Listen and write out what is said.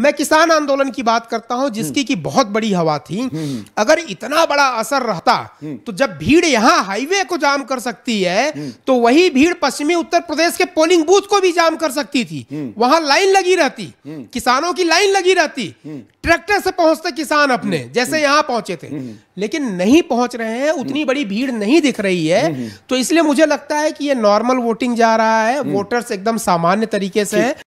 मैं किसान आंदोलन की बात करता हूं जिसकी की बहुत बड़ी हवा थी अगर इतना बड़ा असर रहता तो जब भीड़ यहाँ हाईवे को जाम कर सकती है तो वही भीड़ पश्चिमी उत्तर प्रदेश के पोलिंग बूथ को भी जाम कर सकती थी वहां लाइन लगी रहती किसानों की लाइन लगी रहती ट्रैक्टर से पहुंचते किसान अपने जैसे यहाँ पहुंचे थे लेकिन नहीं पहुंच रहे हैं उतनी बड़ी भीड़ नहीं दिख रही है तो इसलिए मुझे लगता है कि ये नॉर्मल वोटिंग जा रहा है वोटर्स हम्म। एकदम सामान्य तरीके से है